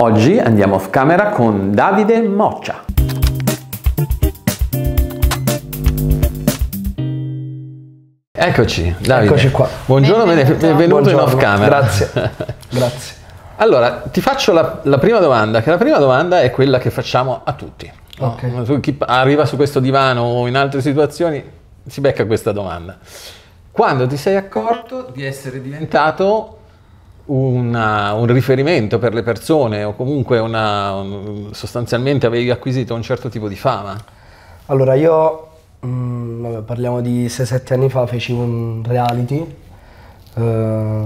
Oggi andiamo off camera con Davide Moccia. Eccoci, Davide. Eccoci qua. Buongiorno, benvenuto, benvenuto in off camera. Grazie. Grazie. Allora, ti faccio la, la, prima domanda, che la prima domanda è quella che facciamo a tutti. Okay. Chi arriva su questo divano o in altre situazioni si becca questa domanda. Quando ti sei accorto di essere diventato una, un riferimento per le persone o comunque una, un, sostanzialmente avevi acquisito un certo tipo di fama? Allora io, mh, mm, vabbè, parliamo di 6-7 anni fa, feci un reality, eh,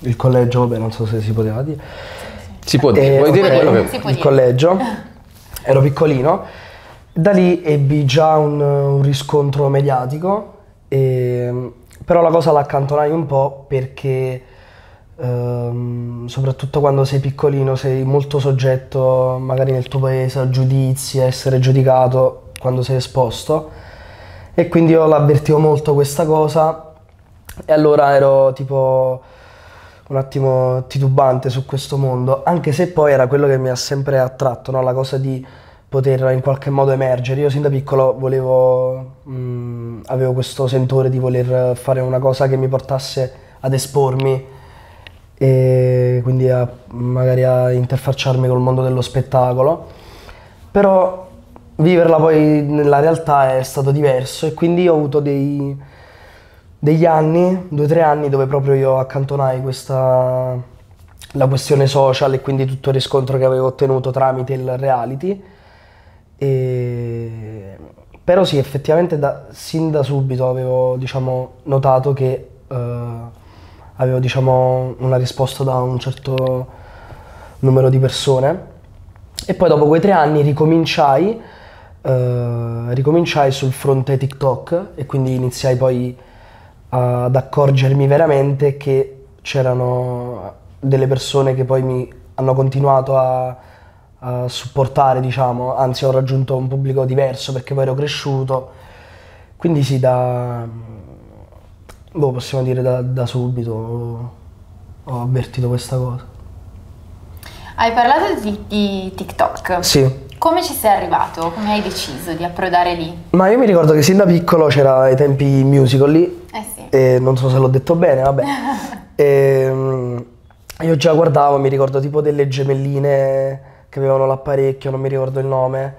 il collegio, vabbè non so se si poteva dire. Si può dire, puoi eh, dire quello che vuoi. Il collegio, ero piccolino, da lì ebbi già un, un riscontro mediatico, e, però la cosa l'accantonai un po' perché ehm, soprattutto quando sei piccolino, sei molto soggetto magari nel tuo paese a giudizi, a essere giudicato quando sei esposto e quindi io l'avvertivo molto questa cosa e allora ero tipo un attimo titubante su questo mondo, anche se poi era quello che mi ha sempre attratto, no? la cosa di poter in qualche modo emergere. Io sin da piccolo volevo, mh, mm, avevo questo sentore di voler fare una cosa che mi portasse ad espormi e quindi a, magari a interfacciarmi col mondo dello spettacolo, però viverla poi nella realtà è stato diverso e quindi ho avuto dei, degli anni, due o tre anni, dove proprio io accantonai questa, la questione social e quindi tutto il riscontro che avevo ottenuto tramite il reality. E... Però sì, effettivamente da, sin da subito avevo diciamo, notato che... Uh, avevo diciamo, una risposta da un certo numero di persone e poi dopo quei tre anni ricominciai, eh, ricominciai sul fronte TikTok e quindi iniziai poi ad accorgermi veramente che c'erano delle persone che poi mi hanno continuato a, a supportare, diciamo, anzi ho raggiunto un pubblico diverso perché poi ero cresciuto. Quindi sì, da, boh, possiamo dire da, da subito, ho avvertito questa cosa. Hai parlato di, di, TikTok. Sì. Come ci sei arrivato? Come hai deciso di approdare lì? Ma io mi ricordo che sin da piccolo c'era ai tempi musical lì. Eh sì. E non so se l'ho detto bene, vabbè. e, ehm, io già guardavo, mi ricordo tipo delle gemelline che avevano l'apparecchio, non mi ricordo il nome.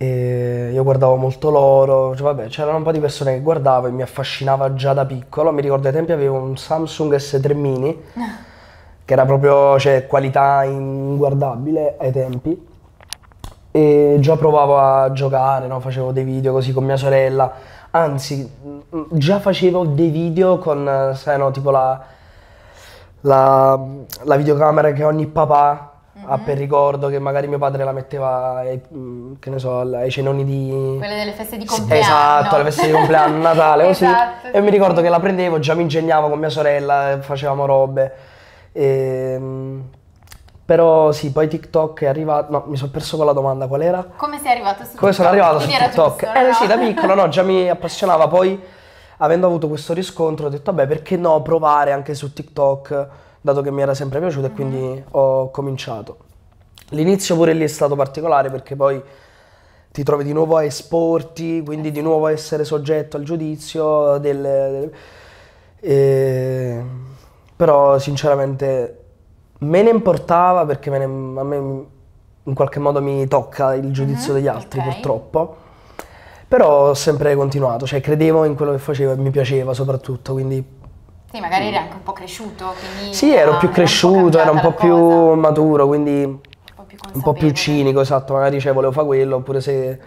E io guardavo molto loro, cioè, vabbè, c'erano un po' di persone che guardavo e mi affascinava già da piccolo. Mi ricordo ai tempi avevo un Samsung S3 Mini, che era proprio cioè, qualità inguardabile ai tempi. E già provavo a giocare, no? facevo dei video così con mia sorella. Anzi, mm, già facevo dei video con, sai, no, tipo la, la, la videocamera che ogni papà Mm-hmm. Ah, per mhm. ricordo che magari mio padre la metteva, ai, mm, che ne so, ai cenoni di... Quelle delle feste di compleanno. Esatto, le feste di compleanno, Natale, così. Esatto, sì. e mi ricordo che la prendevo, già mi ingegnavo con mia sorella, eh, facevamo robe. E, ehm, però sì, poi TikTok è arrivato. No, mi sono perso con la domanda, qual era? Come sei arrivato su TikTok? Come sono arrivato Quindi su TikTok? Giusto, eh no? sì, da piccolo, no, già mi appassionava. Poi, avendo avuto questo riscontro, ho detto, vabbè, perché no provare anche su TikTok? dato che mi era sempre piaciuto e quindi ho cominciato. L'inizio pure lì è stato particolare perché poi ti trovi di nuovo a esporti, quindi di nuovo a essere soggetto al giudizio del, del eh, però sinceramente me ne importava perché me ne, a me in qualche modo mi tocca il mhm, giudizio mm-hmm, degli altri okay. purtroppo però ho sempre continuato, cioè credevo in quello che facevo e mi piaceva soprattutto, quindi sì, magari mm. eri anche un po' cresciuto. Sì, ero più cresciuto, ero un po' più, un maturo, quindi un po' più, un po più cinico, esatto, magari dicevo volevo fare quello, oppure se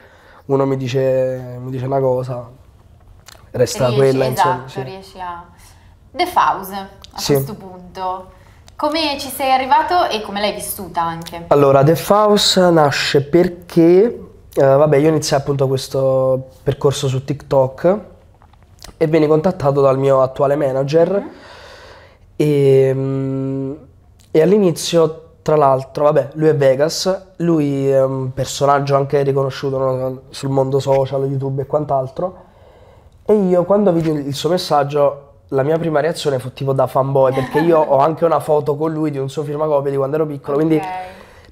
uno mi dice, mi dice una cosa, resta riesci, quella. Esatto, insomma, riesci a... The Faust, a sì. questo punto. Come ci sei arrivato e come l'hai vissuta anche? Allora, The Faust nasce perché, eh, vabbè, io iniziai appunto questo percorso su TikTok e vieni contattato dal mio attuale manager mm. e, ehm, e, all'inizio tra l'altro vabbè lui è Vegas lui è un personaggio anche riconosciuto no? sul mondo social youtube e quant'altro e io quando vidi il suo messaggio la mia prima reazione fu tipo da fanboy perché io ho anche una foto con lui di un suo firmacopia di quando ero piccolo okay. quindi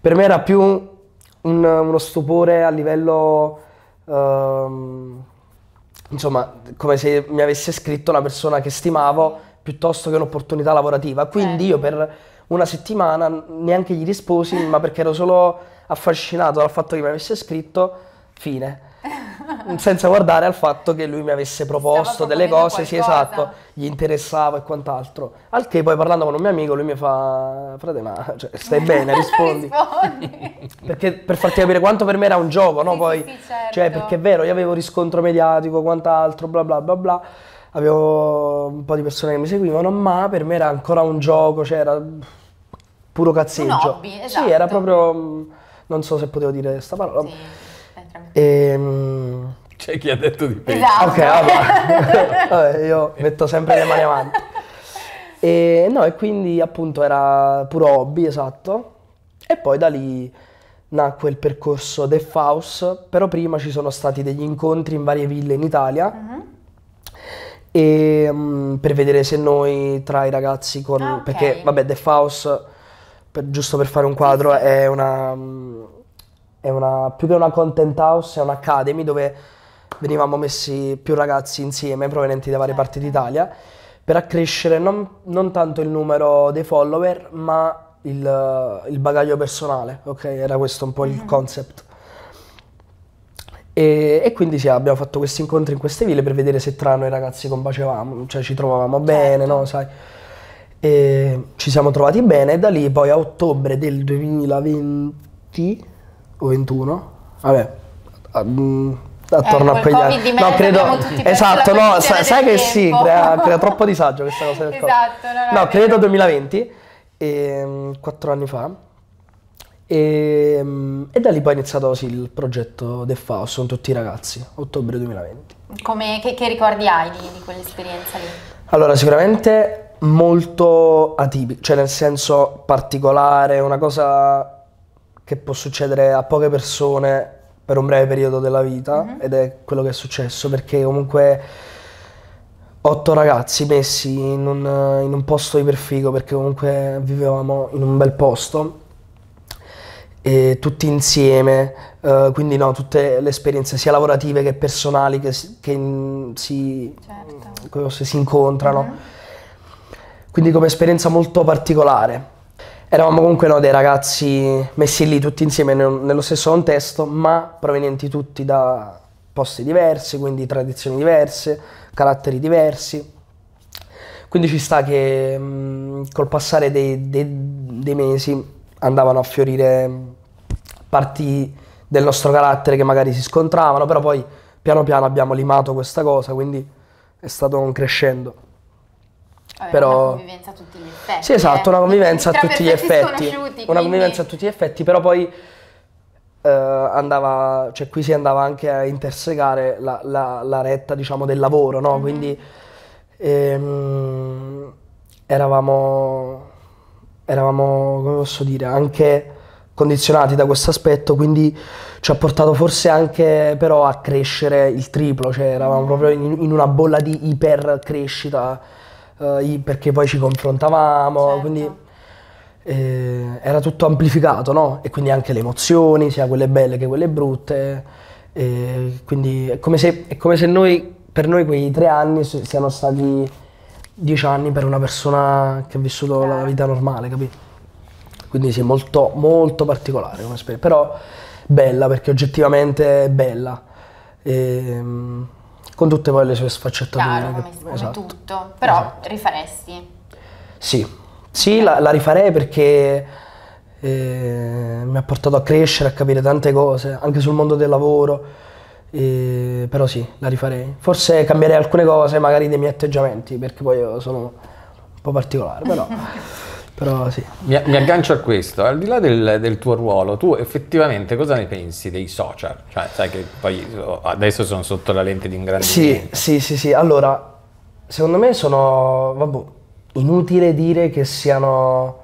per me era più un, uno stupore a livello um, insomma, come se mi avesse scritto una persona che stimavo piuttosto che un'opportunità lavorativa. Quindi eh. io per una settimana neanche gli risposi, ma perché ero solo affascinato dal fatto che mi avesse scritto, fine. senza guardare al fatto che lui mi avesse proposto delle cose, qualcosa. sì esatto, gli interessavo e quant'altro. Al che poi parlando con un mio amico lui mi fa, frate ma cioè, stai bene, rispondi. perché per farti capire quanto per me era un gioco, no? Sì, poi, sì, cioè, certo. Cioè perché è vero, io avevo riscontro mediatico, quant'altro, bla bla bla bla. Avevo un po' di persone che mi seguivano, ma per me era ancora un gioco, cioè era puro cazzeggio. Un hobby, esatto. Sì, era esatto. proprio non so se potevo dire questa parola. Sì. E... Ehm, C'è cioè, chi ha detto di peggio. Esatto. Ok, vabbè. vabbè. io metto sempre le mani avanti. E no, e quindi appunto era puro hobby, esatto. E poi da lì nacque il percorso The Faust, però prima ci sono stati degli incontri in varie ville in Italia. Uh-huh. E, um, per vedere se noi tra i ragazzi con... Ah, okay. Perché, vabbè, The Faust, per, giusto per fare un quadro, è una... Mm, è una, più che una content house, è un'academy dove venivamo messi più ragazzi insieme provenienti da varie certo. parti d'Italia per accrescere non, non, tanto il numero dei follower ma il, il bagaglio personale, ok? Era questo un po' il mm-hmm. concept. E, e, quindi sì, abbiamo fatto questi incontri in queste ville per vedere se tra noi ragazzi combaciavamo, cioè ci trovavamo certo. bene, no? Sai? E ci siamo trovati bene e da lì poi a ottobre del 2020 o 21. Vabbè, attorno ah, mm, ah, eh, a quegli anni. No, credo Esatto, no, sai, sai che sì, crea, crea, troppo disagio questa cosa del esatto, no, no, no, credo 2020 e, 4 anni fa. E, ehm, e, da lì poi è iniziato così il progetto The Faust, sono tutti i ragazzi, ottobre 2020. Come, che, che ricordi hai di, di quell'esperienza lì? Allora, sicuramente molto atipico, cioè nel senso particolare, una cosa che può succedere a poche persone per un breve periodo della vita mm-hmm. ed è quello che è successo perché comunque otto ragazzi messi in un, in un posto iperfigo perché comunque vivevamo in un bel posto e tutti insieme uh, quindi no tutte le esperienze sia lavorative che personali che, che si, certo. si incontrano mm-hmm. quindi come esperienza molto particolare Eravamo comunque no, dei ragazzi messi lì tutti insieme nello stesso contesto, ma provenienti tutti da posti diversi, quindi tradizioni diverse, caratteri diversi. Quindi ci sta che mh, mm, col passare dei, dei, dei, mesi andavano a fiorire parti del nostro carattere che magari si scontravano, però poi piano piano abbiamo limato questa cosa, quindi è stato un crescendo. Vabbè, però... Una convivenza a tutti gli effetti. Sì, esatto, eh. una convivenza a tutti gli effetti. Una convivenza a tutti gli effetti, però poi eh, andava, cioè qui si andava anche a intersecare la, la, la retta, diciamo, del lavoro, no? Mm-hmm. Quindi ehm, eravamo, eravamo, come posso dire, anche condizionati da questo aspetto, quindi ci ha portato forse anche però a crescere il triplo, cioè eravamo mm-hmm. proprio in, in una bolla di ipercrescita eh, perché poi ci confrontavamo, certo. quindi eh, era tutto amplificato, no? E quindi anche le emozioni, sia quelle belle che quelle brutte. Eh, quindi è come se, è come se noi, per noi quei tre anni siano stati dieci anni per una persona che ha vissuto la vita normale, capito? Quindi sì, molto, molto particolare come esperienza, però bella perché oggettivamente è bella. E, ehm, con tutte poi le sue sfaccettature. Chiaro, come, come esatto. tutto. Però esatto. rifaresti? Sì, sì la, la rifarei perché eh, mi ha portato a crescere, a capire tante cose, anche sul mondo del lavoro. Eh, però sì, la rifarei. Forse cambierei alcune cose, magari dei miei atteggiamenti, perché poi io sono un po' particolare, però... Però sì. Mi, mi, aggancio a questo, al di là del, del, tuo ruolo, tu effettivamente cosa ne pensi dei social? Cioè, sai che poi oh, adesso sono sotto la lente di ingrandimento. Sì, sì, sì, sì. Allora, secondo me sono, vabbè, inutile dire che siano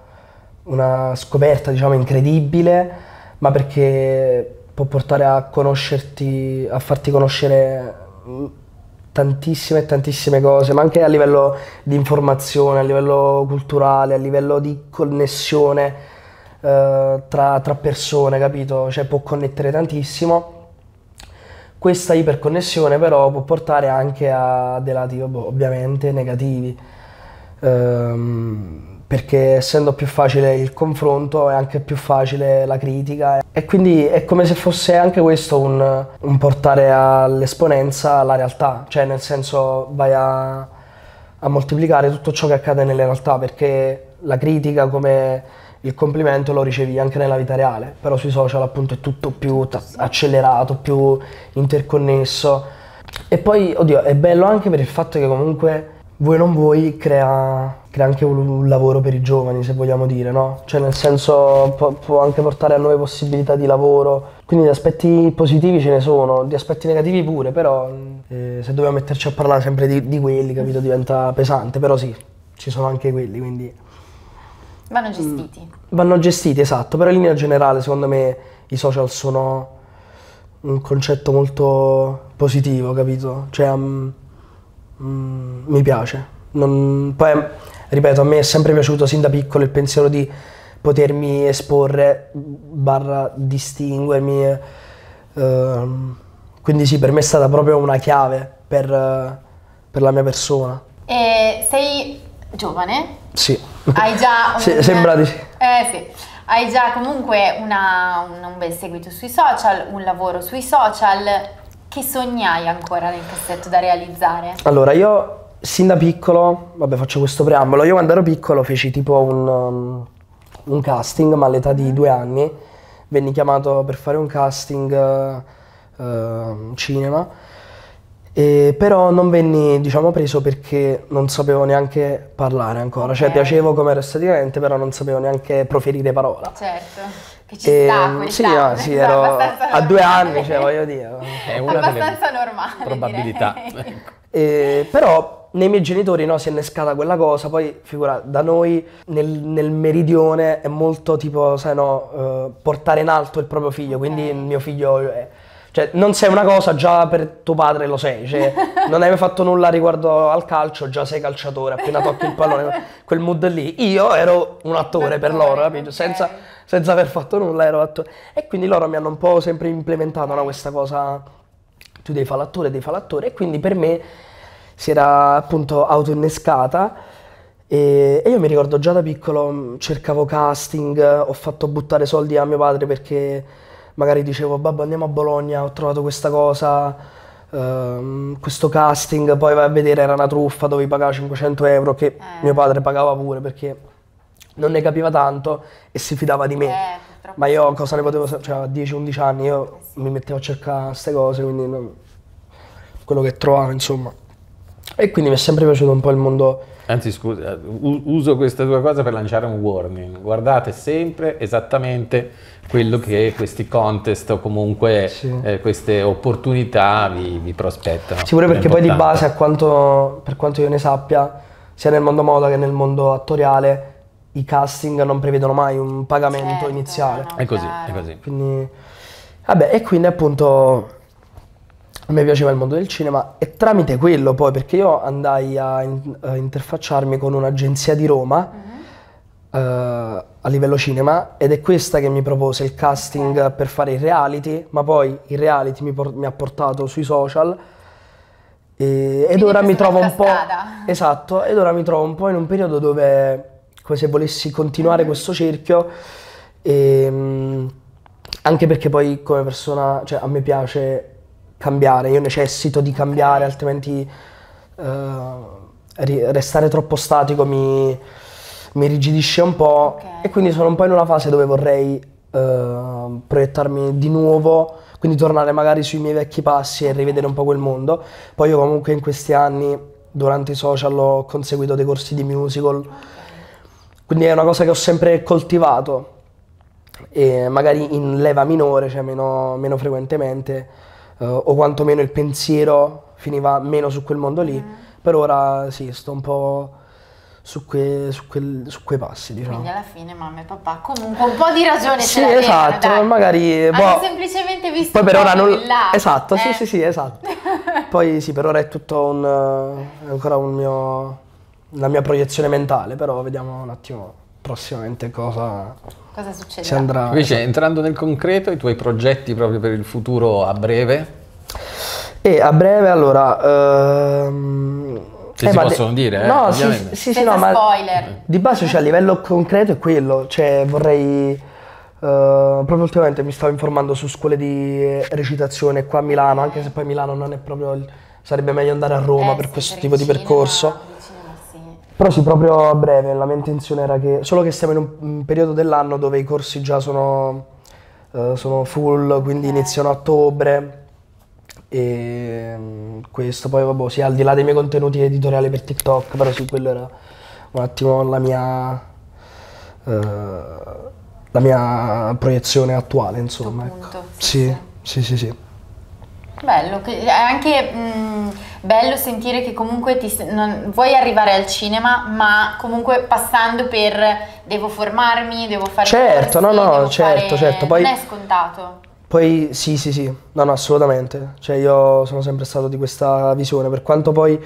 una scoperta, diciamo, incredibile, ma perché può portare a conoscerti, a farti conoscere mm, tantissime tantissime cose, ma anche a livello di informazione, a livello culturale, a livello di connessione eh, tra, tra, persone, capito? Cioè può connettere tantissimo. Questa iperconnessione però può portare anche a dei lati boh, ovviamente negativi. Ehm, perché essendo più facile il confronto è anche più facile la critica e quindi è come se fosse anche questo un, un portare all'esponenza la realtà, cioè nel senso vai a, a moltiplicare tutto ciò che accade nelle realtà perché la critica come il complimento lo ricevi anche nella vita reale, però sui social appunto è tutto più accelerato, più interconnesso e poi oddio è bello anche per il fatto che comunque vuoi non vuoi, crea, crea, anche un, lavoro per i giovani, se vogliamo dire, no? Cioè nel senso può, può, anche portare a nuove possibilità di lavoro. Quindi gli aspetti positivi ce ne sono, gli aspetti negativi pure, però eh, se dobbiamo metterci a parlare sempre di, di, quelli, capito, diventa pesante, però sì, ci sono anche quelli, quindi... Vanno gestiti. Mh, mm, vanno gestiti, esatto, però in linea generale secondo me i social sono un concetto molto positivo, capito? Cioè... Um, Mm, mi piace. Non, poi, ripeto, a me è sempre piaciuto sin da piccolo il pensiero di potermi esporre, barra distinguermi. Eh, quindi sì, per me è stata proprio una chiave per, per la mia persona. E sei giovane? Sì. Hai già... Un... Se, sembra di sì. Eh sì. Hai già comunque una, un, un bel seguito sui social, un lavoro sui social che sogni hai ancora nel cassetto da realizzare? Allora, io sin da piccolo, vabbè faccio questo preambolo, io quando ero piccolo feci tipo un, um, un casting, ma all'età di due anni venni chiamato per fare un casting uh, cinema, e però non venni diciamo preso perché non sapevo neanche parlare ancora, cioè, okay. cioè piacevo come ero esteticamente, però non sapevo neanche proferire parola. Certo. Che ci e, sta ehm, Sì, no, sì, ero a due anni, cioè voglio dire. È una abbastanza normale. Probabilità. e, ecco. ehm, però nei miei genitori no, si è innescata quella cosa, poi figura, da noi nel, nel meridione è molto tipo, sai no, eh, portare in alto il proprio figlio, quindi okay. mio figlio è cioè, non sei una cosa, già per tuo padre lo sei. Cioè, non hai mai fatto nulla riguardo al calcio, già sei calciatore, appena tocchi il pallone, quel mood lì. Io ero un attore per loro, capito? Senza, senza aver fatto nulla ero attore. E quindi loro mi hanno un po' sempre implementato no, questa cosa, tu devi fare l'attore, devi fare l'attore. E quindi per me si era appunto autoinnescata. E, e io mi ricordo già da piccolo mm, cercavo casting, ho fatto buttare soldi a mio padre perché magari dicevo babbo andiamo a Bologna, ho trovato questa cosa, ehm, questo casting, poi vai a vedere era una truffa, dovevi pagare 500 euro che eh. mio padre pagava pure perché non ne capiva tanto e si fidava di me. Eh, ma io cosa ne potevo sapere? Cioè, a 10-11 anni io eh, sì. mi mettevo a cercare queste cose, quindi non... quello che trovavo, insomma. E quindi mi è sempre piaciuto un po' il mondo. Anzi, scusa, eh, uso queste due cose per lanciare un warning. Guardate sempre esattamente quello che questi contest o comunque sì. eh, queste opportunità vi, vi prospettano. Sicuro perché poi di base, quanto, per quanto io ne sappia, sia nel mondo moda che nel mondo attoriale, i casting non prevedono mai un pagamento certo, iniziale. No, è così, è così. Quindi, vabbè, e quindi appunto mi piaceva il mondo del cinema e tramite quello poi, perché io andai a, in, a interfacciarmi con un'agenzia di Roma, uh-huh. eh, a livello cinema ed è questa che mi propose il casting per fare il reality, ma poi il reality mi, por- mi ha portato sui social e, ed ora mi trovo un po'... Strada. Esatto, ed ora mi trovo un po' in un periodo dove come se volessi continuare mm-hmm. questo cerchio e, ehm, anche perché poi come persona, cioè a me piace cambiare, io necessito di cambiare, altrimenti uh, restare troppo statico mi mi rigidisce un po' okay. e quindi sono un po' in una fase dove vorrei uh, proiettarmi di nuovo, quindi tornare magari sui miei vecchi passi e rivedere un po' quel mondo. Poi io comunque in questi anni, durante i social, ho conseguito dei corsi di musical, okay. quindi è una cosa che ho sempre coltivato e magari in leva minore, cioè meno, meno frequentemente, uh, o quantomeno il pensiero finiva meno su quel mondo lì. Mm. Per ora sì, sto un po' su, que, su, quel, su quei passi. Diciamo. Quindi alla fine mamma e papà comunque un po' di ragione sì, ce esatto, avevano, magari... Hanno boh. semplicemente visto poi per ora non... Esatto, eh. sì, sì, sì, esatto. poi sì, per ora è tutto un, è eh, ancora un mio, una mia proiezione mentale, però vediamo un attimo prossimamente cosa cosa succede? andrà. Invece, entrando nel concreto, i tuoi progetti proprio per il futuro a breve? E a breve, allora, ehm, che eh, si possono de- dire, eh, no, eh, sì, sì, sì, no, ma spoiler. di base cioè, a livello concreto è quello, cioè vorrei... Uh, proprio ultimamente mi stavo informando su scuole di recitazione qua a Milano, anche se poi Milano non è proprio. Il, sarebbe meglio andare a Roma eh, per sì, questo per tipo di percorso. Però sì, proprio a breve la mia intenzione era che. Solo che siamo in un, un periodo dell'anno dove i corsi già sono, uh, sono full, quindi eh. iniziano a ottobre. E questo poi vabbè, sì, al di là dei miei contenuti editoriali per TikTok, però sì, quello era un attimo la mia, eh, la mia proiezione attuale, insomma. Ecco. Sì, sì, sì, sì. Bello, è anche mh, mm, bello sentire che comunque ti, non, vuoi arrivare al cinema, ma comunque passando per devo formarmi, devo fare... Certo, corsi, no, no, certo, fare, certo. Poi, non è scontato. Poi sì, sì, sì, no, no, assolutamente. Cioè io sono sempre stato di questa visione, per quanto poi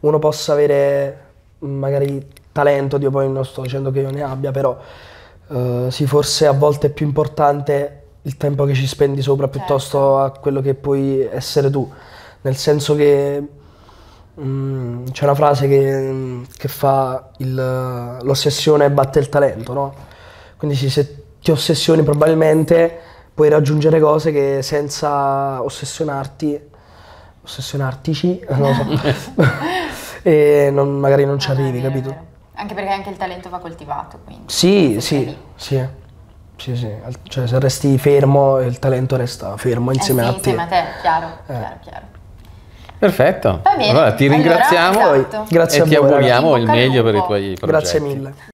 uno possa avere magari talento, io poi non sto dicendo che io ne abbia, però eh, sì, forse a volte è più importante il tempo che ci spendi sopra piuttosto certo. a quello che puoi essere tu. Nel senso che mh, c'è una frase che, che fa il, l'ossessione batte il talento, no? Quindi sì, se ti ossessioni probabilmente puoi raggiungere cose che senza ossessionarti, ossessionartici, non so, e non, magari non ci ah, arrivi, ah, capito? Anche perché anche il talento va coltivato, quindi. Sì, sì, sì, sì, sì. Cioè se resti fermo, il talento resta fermo eh insieme eh sì, a te. insieme a te, chiaro, eh. chiaro, chiaro. Perfetto. Va bene. Allora ti ringraziamo allora, esatto. grazie e a ti voi, auguriamo il meglio per i tuoi progetti. Grazie mille.